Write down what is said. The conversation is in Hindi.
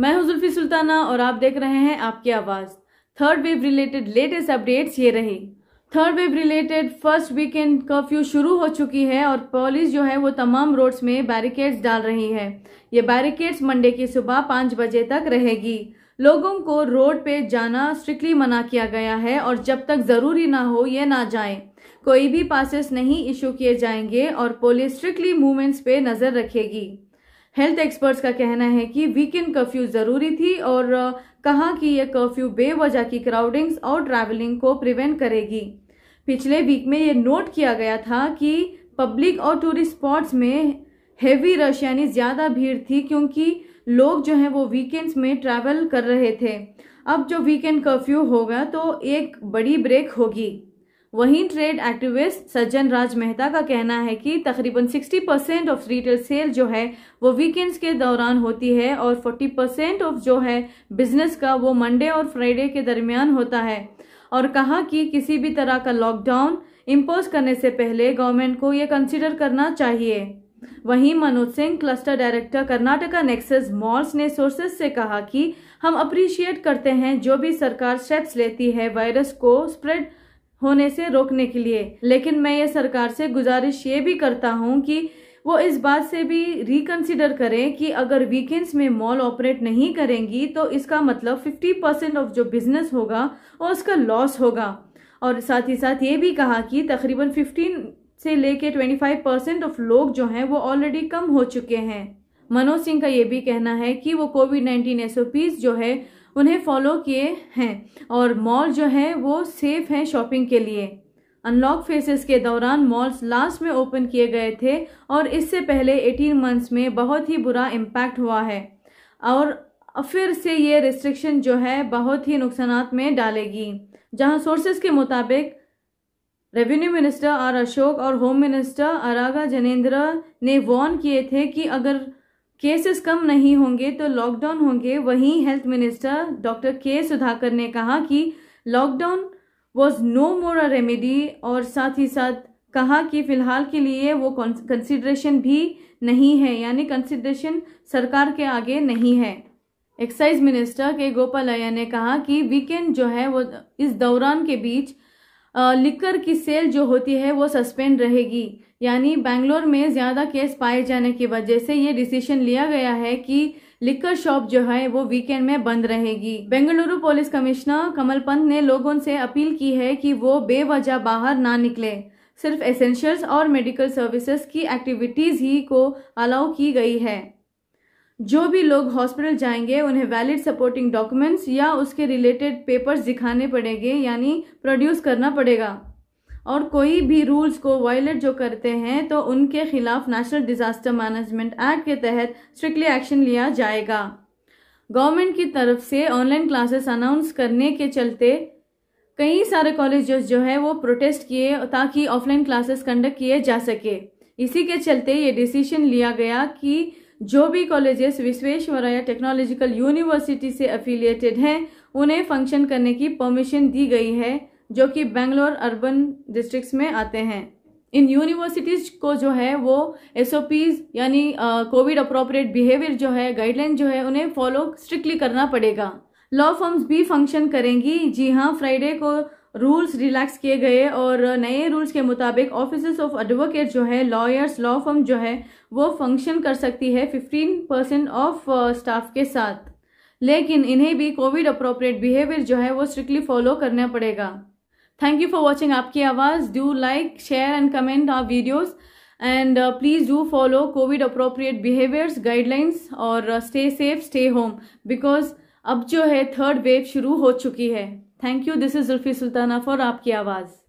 मैं हूं जुल्फी सुल्ताना और आप देख रहे हैं आपकी आवाज़ third wave related latest updates ये रही third wave related first weekend curfew शुरू हो चुकी है और पुलिस जो है वो तमाम रोड्स में बैरिकेड्स डाल रही है ये बैरिकेड्स मंडे की सुबह पाँच बजे तक रहेगी लोगों को रोड पे जाना स्ट्रिक्टली मना किया गया है और जब तक ज़रूरी ना हो ये ना जाए कोई भी पासिस नहीं इशू किए जाएंगे और पुलिस स्ट्रिक्टली मूवमेंट्स पे नज़र रखेगी हेल्थ एक्सपर्ट्स का कहना है कि वीकेंड कर्फ्यू ज़रूरी थी और कहा कि यह कर्फ्यू बेवजह की क्राउडिंग्स और ट्रैवलिंग को प्रिवेंट करेगी पिछले वीक में ये नोट किया गया था कि पब्लिक और टूरिस्ट स्पॉट्स में हैवी रश यानी ज़्यादा भीड़ थी क्योंकि लोग जो हैं वो वीकेंड्स में ट्रैवल कर रहे थे अब जो वीकेंड कर्फ्यू होगा तो एक बड़ी ब्रेक होगी वहीं ट्रेड एक्टिविस्ट सज्जन राज मेहता का कहना है कि तकरीबन 60 परसेंट ऑफ रिटेल सेल जो है वो वीकेंड्स के दौरान होती है और 40 परसेंट ऑफ जो है बिजनेस का वो मंडे और फ्राइडे के दरमियान होता है और कहा कि किसी भी तरह का लॉकडाउन इम्पोज करने से पहले गवर्नमेंट को ये कंसिडर करना चाहिए वहीं Manoj Singh cluster director Karnataka Nexus malls ने सोर्सेस से कहा कि हम अप्रिशिएट करते हैं जो भी सरकार स्टेप्स लेती है वायरस को स्प्रेड होने से रोकने के लिए लेकिन मैं ये सरकार से गुजारिश ये भी करता हूँ कि वो इस बात से भी रिकंसिडर करें कि अगर वीकेंड्स में मॉल ऑपरेट नहीं करेंगी तो इसका मतलब 50 परसेंट ऑफ जो बिज़नेस होगा वो उसका लॉस होगा और साथ ही साथ ये भी कहा कि तकरीबन 15 से लेके 25 परसेंट ऑफ लोग जो हैं वो ऑलरेडी कम हो चुके हैं मनोज सिंह का ये भी कहना है कि वो कोविड नाइन्टीन एस जो है उन्हें फॉलो किए हैं और मॉल जो है वो सेफ हैं शॉपिंग के लिए अनलॉक फेसेस के दौरान मॉल्स लास्ट में ओपन किए गए थे और इससे पहले 18 मंथ्स में बहुत ही बुरा इम्पैक्ट हुआ है और फिर से ये रिस्ट्रिक्शन जो है बहुत ही नुकसान में डालेगी जहां सोर्सेज के मुताबिक रेवेन्यू मिनिस्टर आर अशोक और होम मिनिस्टर अरागा जनेन्द्र ने वॉर्न किए थे कि अगर केसेस कम नहीं होंगे तो लॉकडाउन होंगे वहीं हेल्थ मिनिस्टर डॉक्टर के सुधाकर ने कहा कि lockdown was no more a remedy और साथ ही साथ कहा कि फिलहाल के लिए वो कंसिडरेशन भी नहीं है यानी कंसिडरेशन सरकार के आगे नहीं है एक्साइज मिनिस्टर के गोपालया ने कहा कि वीकेंड जो है वो इस दौरान के बीच लिकर की सेल जो होती है वो सस्पेंड रहेगी यानी बैंगलोर में ज़्यादा केस पाए जाने की वजह से ये डिसीजन लिया गया है कि लिकर शॉप जो है वो वीकेंड में बंद रहेगी बेंगलुरु पुलिस कमिश्नर कमल पंत ने लोगों से अपील की है कि वो बेवजह बाहर ना निकले सिर्फ एसेंशियल्स और मेडिकल सर्विसेज की एक्टिविटीज़ ही को अलाउ की गई है जो भी लोग हॉस्पिटल जाएंगे उन्हें वैलिड सपोर्टिंग डॉक्यूमेंट्स या उसके रिलेटेड पेपर्स दिखाने पड़ेंगे यानी प्रोड्यूस करना पड़ेगा और कोई भी रूल्स को वायलेट जो करते हैं तो उनके खिलाफ नेशनल डिज़ास्टर मैनेजमेंट एक्ट के तहत स्ट्रिक्टली एक्शन लिया जाएगा गवर्नमेंट की तरफ से ऑनलाइन क्लासेस अनाउंस करने के चलते कई सारे कॉलेज जो है वो प्रोटेस्ट किए ताकि ऑफलाइन क्लासेस कंडक्ट किए जा सके इसी के चलते ये डिसीजन लिया गया कि जो भी कॉलेजेस विश्वेश्वरैया टेक्नोलॉजिकल यूनिवर्सिटी से अफिलिएटेड हैं उन्हें फंक्शन करने की परमिशन दी गई है जो कि बेंगलोर अर्बन डिस्ट्रिक्ट्स में आते हैं इन यूनिवर्सिटीज़ को जो है वो एस यानी कोविड अप्रोप्रिएट बिहेवियर जो है गाइडलाइन जो है उन्हें फॉलो स्ट्रिक्टली करना पड़ेगा लॉ फर्म्स भी फंक्शन करेंगी जी हाँ फ्राइडे को रूल्स रिलैक्स किए गए और नए रूल्स के मुताबिक ऑफिस ऑफ एडवोकेट जो है लॉयर्स लॉ फर्म जो है वो फंक्शन कर सकती है फिफ्टीन परसेंट ऑफ स्टाफ के साथ लेकिन इन्हें भी कोविड अप्रोप्रिएट बिहेवियर जो है वो स्ट्रिक्टली फॉलो करना पड़ेगा थैंक यू फॉर वॉचिंग आपकी आवाज़ do like share and comment our videos and please do follow Covid appropriate behaviours guidelines और stay safe stay home because अब जो है थर्ड वेव शुरू हो चुकी है thank you this is Zulfi Sultana for आपकी आवाज़